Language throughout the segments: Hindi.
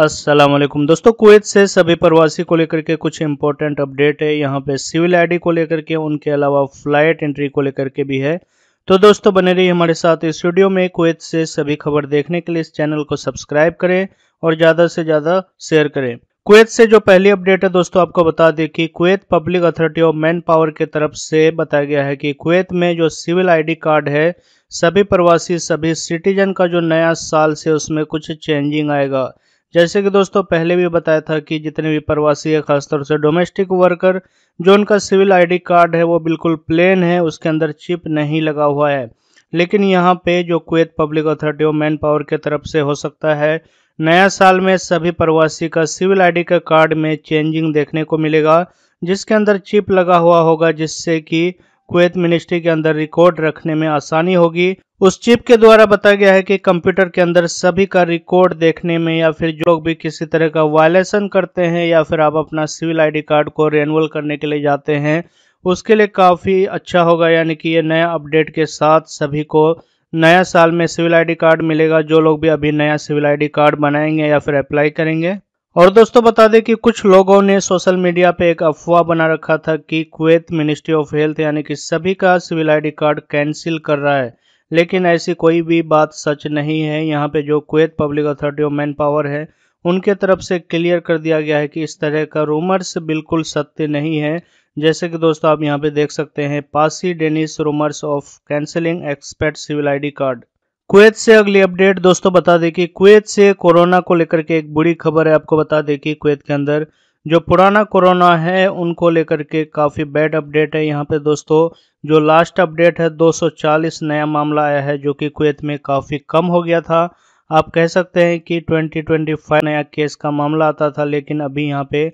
असलम दोस्तों कुवैत से सभी प्रवासी को लेकर के कुछ इंपॉर्टेंट अपडेट है यहाँ पे सिविल आईडी को लेकर के उनके अलावा फ्लाइट एंट्री को लेकर के भी है तो दोस्तों बने रहिए हमारे साथ इस वीडियो में कुवैत से सभी खबर देखने के लिए इस चैनल को सब्सक्राइब करें और ज़्यादा से ज़्यादा शेयर करें कुवैत से जो पहली अपडेट है दोस्तों आपको बता दें कि Kuwait public authority of manpower की तरफ से बताया गया है कि कुवैत में जो सिविल आईडी कार्ड है सभी प्रवासी सभी सिटीजन का जो नया साल से उसमें कुछ चेंजिंग आएगा जैसे कि दोस्तों पहले भी बताया था कि जितने भी प्रवासी है खासतौर से डोमेस्टिक वर्कर जो उनका सिविल आईडी कार्ड है वो बिल्कुल प्लेन है उसके अंदर चिप नहीं लगा हुआ है लेकिन यहाँ पे जो Kuwait public authority of manpower के तरफ से हो सकता है नया साल में सभी प्रवासी का सिविल आईडी का कार्ड में चेंजिंग देखने को मिलेगा जिसके अंदर चिप लगा हुआ होगा जिससे कि कुवैत मिनिस्ट्री के अंदर रिकॉर्ड रखने में आसानी होगी उस चिप के द्वारा बताया गया है कि कंप्यूटर के अंदर सभी का रिकॉर्ड देखने में या फिर जो लोग भी किसी तरह का वायलेशन करते हैं या फिर आप अपना सिविल आईडी कार्ड को रेनुअल करने के लिए जाते हैं उसके लिए काफ़ी अच्छा होगा यानी कि ये नया अपडेट के साथ सभी को नया साल में सिविल आईडी कार्ड मिलेगा जो लोग भी अभी नया सिविल आईडी कार्ड बनाएंगे या फिर अप्लाई करेंगे और दोस्तों बता दें कि कुछ लोगों ने सोशल मीडिया पे एक अफवाह बना रखा था कि कुवैत मिनिस्ट्री ऑफ हेल्थ यानी कि सभी का सिविल आईडी कार्ड कैंसिल कर रहा है लेकिन ऐसी कोई भी बात सच नहीं है यहाँ पे जो Kuwait public authority of manpower है उनके तरफ से क्लियर कर दिया गया है कि इस तरह का रूमर्स बिल्कुल सत्य नहीं है जैसे कि दोस्तों आप यहाँ पे देख सकते हैं PACI denies rumours of cancelling expat civil I card Kuwait से अगली अपडेट दोस्तों बता दें कि कुवैत से कोरोना को लेकर के एक बुरी खबर है आपको बता दें कि कुवैत के अंदर जो पुराना कोरोना है उनको लेकर के काफ़ी बैड अपडेट है यहाँ पे दोस्तों जो लास्ट अपडेट है 240 नया मामला आया है जो कि कुवैत में काफ़ी कम हो गया था आप कह सकते हैं कि 2025 नया केस का मामला आता था लेकिन अभी यहाँ पे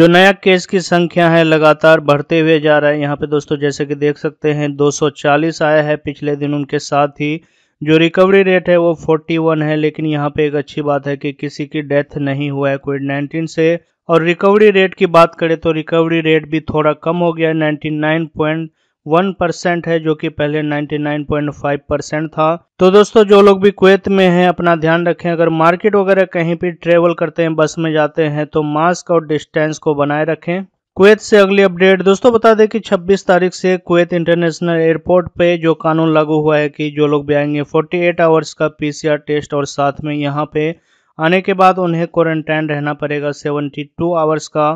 जो नया केस की संख्या है लगातार बढ़ते हुए जा रहा है यहाँ पे दोस्तों जैसे कि देख सकते हैं 240 आया है पिछले दिन उनके साथ ही जो रिकवरी रेट है वो 41 है लेकिन यहाँ पे एक अच्छी बात है कि किसी की डेथ नहीं हुआ है कोविड 19 से और रिकवरी रेट की बात करें तो रिकवरी रेट भी थोड़ा कम हो गया है 99.1 परसेंट है जो कि पहले 99.5 परसेंट था तो दोस्तों जो लोग भी कुवैत में हैं अपना ध्यान रखें अगर मार्केट वगैरह कहीं भी ट्रेवल करते हैं बस में जाते हैं तो मास्क और डिस्टेंस को बनाए रखें कुवैत से अगली अपडेट दोस्तों बता दें कि 26 तारीख से कुवैत इंटरनेशनल एयरपोर्ट पे जो कानून लागू हुआ है कि जो लोग भी आएंगे 48 आवर्स का पीसीआर टेस्ट और साथ में यहाँ पे आने के बाद उन्हें क्वारंटाइन रहना पड़ेगा 72 आवर्स का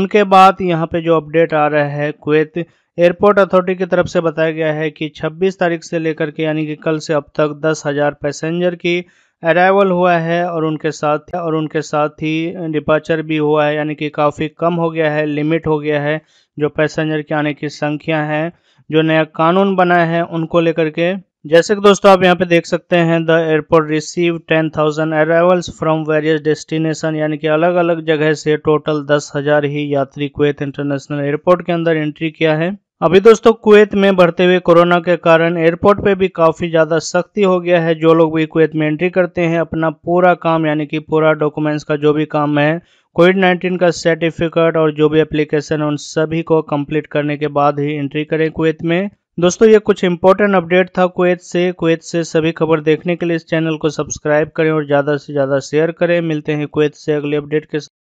उनके बाद यहाँ पे जो अपडेट आ रहा है कुवैत एयरपोर्ट अथॉरिटी की तरफ से बताया गया है कि 26 तारीख से लेकर के यानी कि कल से अब तक दस हजार पैसेंजर की अराइवल हुआ है और उनके साथ और उनके साथ ही डिपार्चर भी हुआ है यानी कि काफ़ी कम हो गया है लिमिट हो गया है जो पैसेंजर के आने की संख्या है जो नया कानून बना है उनको लेकर के जैसे कि दोस्तों आप यहाँ पे देख सकते हैं the airport receive ten thousand arrivals from various destination यानी कि अलग अलग जगह से टोटल दस हजार ही यात्री कुवैत इंटरनेशनल एयरपोर्ट के अंदर एंट्री किया है अभी दोस्तों कुवैत में बढ़ते हुए कोरोना के कारण एयरपोर्ट पे भी काफ़ी ज़्यादा सख्ती हो गया है जो लोग भी कुवैत में एंट्री करते हैं अपना पूरा काम यानी कि पूरा डॉक्यूमेंट्स का जो भी काम है कोविड 19 का सर्टिफिकेट और जो भी एप्लीकेशन उन सभी को कंप्लीट करने के बाद ही एंट्री करें कुवैत में दोस्तों ये कुछ इंपॉर्टेंट अपडेट था कुवैत से कुवैत से सभी खबर देखने के लिए इस चैनल को सब्सक्राइब करें और ज़्यादा से ज़्यादा शेयर करें मिलते हैं कुवैत से अगले अपडेट के